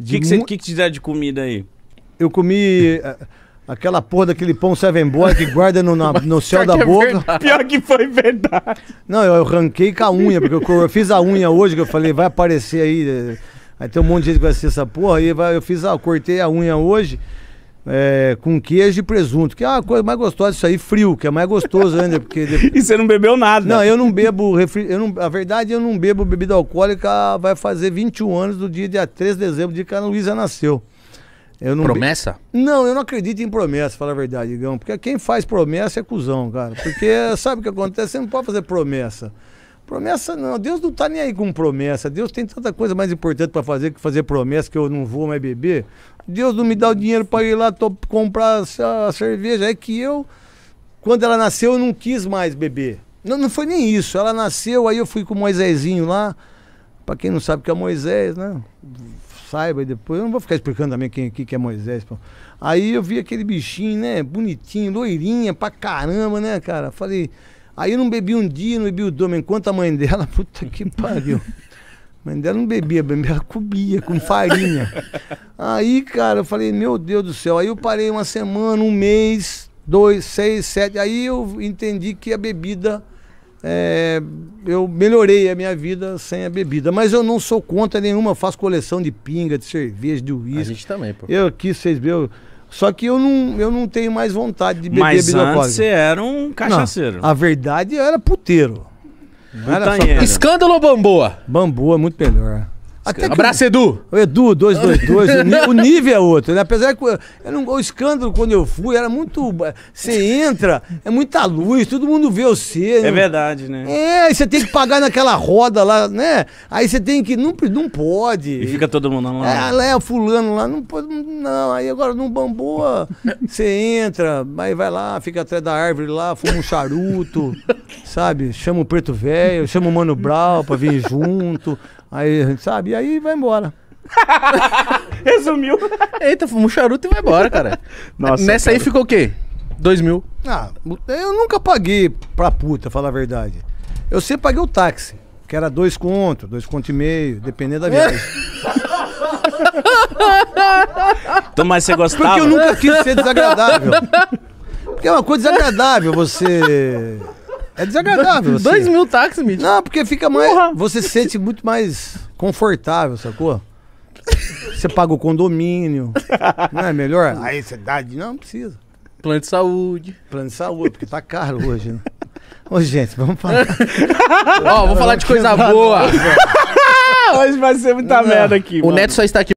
O que, que, mu... que, que te de comida aí? Eu comi. Eh, aquela porra daquele pão Seven Boy que guarda no, na, no céu da é boca. É pior que foi verdade. Não, eu, arranquei ranquei com a unha, porque eu, eu, fiz a unha hoje, que eu falei, vai aparecer aí. Eh, aí tem um monte de gente que vai assistir essa porra. Aí vai, eu fiz, ah, eu cortei a unha hoje é, com queijo e presunto, que é a coisa mais gostosa isso aí, frio, que é mais gostoso ainda. Porque depois... e você não bebeu nada. Não, eu não bebo, refri... eu não... a verdade eu não bebo bebida alcoólica, vai fazer 21 anos do dia, dia 3 de dezembro, de que a Luísa nasceu. Não promessa? Be... Não, eu não acredito em promessa, fala a verdade, Igão, porque quem faz promessa é cuzão, cara, porque sabe o que acontece, você não pode fazer promessa. Promessa não, Deus não está nem aí com promessa. Deus tem tanta coisa mais importante para fazer que fazer promessa que eu não vou mais beber. Deus não me dá o dinheiro para ir lá comprar a cerveja. É que eu, quando ela nasceu, eu não quis mais beber. Não, não foi nem isso. Ela nasceu, aí eu fui com o Moisésinho lá. Para quem não sabe o que é Moisés, né? Saiba depois. Eu não vou ficar explicando também quem aqui que é Moisés. Aí eu vi aquele bichinho, né? Bonitinho, loirinha pra caramba, né, cara? Falei. Aí eu não bebi um dia, não bebi o domingo, enquanto a mãe dela, puta que pariu. A mãe dela não bebia, ela comia com farinha. Aí, cara, eu falei, meu Deus do céu. Aí eu parei uma semana, um mês, dois, seis, sete. Aí eu entendi que a bebida. É, eu melhorei a minha vida sem a bebida. Mas eu não sou contra nenhuma, faço coleção de pinga, de cerveja, de uísque. A gente também, pô. Eu aqui, vocês viram. Só que eu não, eu não tenho mais vontade de beber Mas bebida antes você era um cachaceiro. Não, a verdade, eu era puteiro. Não era só... Escândalo ou Bamboa? Bamboa, muito melhor. Até Abraço, Edu. O Edu, 222. o nível é outro, né? Apesar que eu, eu não, o escândalo quando eu fui era muito. Você entra, é muita luz, todo mundo vê você. É né? verdade, né? É, e você tem que pagar naquela roda lá, né? Aí você tem que. Não, não pode. E fica todo mundo lá. É, lá é o fulano lá. Não, não. Aí agora num bamboa, você entra, aí vai lá, fica atrás da árvore lá, fuma um charuto, sabe? Chama o preto velho, chama o Mano Brau pra vir junto. Aí, sabe? E aí vai embora. Resumiu. Eita, fuma um charuto e vai embora, cara. Nossa, Nessa cara. aí ficou o quê? Dois mil. Ah, eu nunca paguei pra puta, falar a verdade. Eu sempre paguei o táxi, que era dois conto, dois conto e meio, dependendo da viagem. Então, mas você gostava? Porque eu nunca quis ser desagradável. Porque é uma coisa desagradável você. É desagradável. Você. Dois mil táxis, Mitch. Não, porque fica mais. Porra. Você se sente muito mais confortável, sacou? Você paga o condomínio. Não é melhor? Aí você dá. De... Não, não precisa. Plano de saúde. Plano de saúde, porque tá caro hoje, né? Ô, gente, vamos falar. Ó, oh, vou falar de coisa boa. Hoje vai ser muita não. merda aqui. O mano. Neto só está aqui